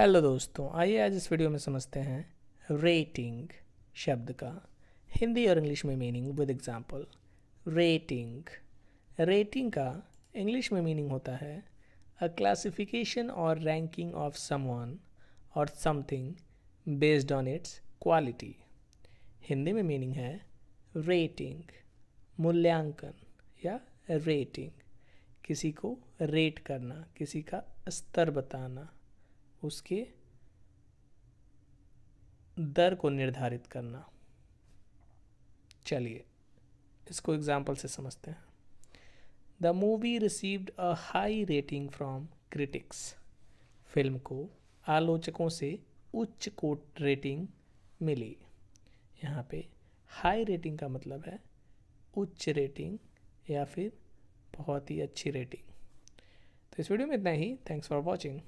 hello दोस्तों आइए आज इस वीडियो में समझते हैं रेटिंग शब्द का हिंदी और इंग्लिश में meaning with example rating rating का इंग्लिश में मीनिंग होता है a classification or ranking of someone or something based on its quality Hindi में मीनिंग है रेटिंग मूल्यांकन या रेटिंग किसी को रेट करना किसी का स्तर बताना उसके दर को निर्धारित करना चलिए इसको एग्जाम्पल से समझते हैं the movie received a high rating from critics फिल्म को आलोचकों से उच्च कोट रेटिंग मिली यहाँ पे हाई रेटिंग का मतलब है उच्च रेटिंग या फिर बहुत ही अच्छी रेटिंग तो इस वीडियो में इतना ही थैंक्स फॉर वॉचिंग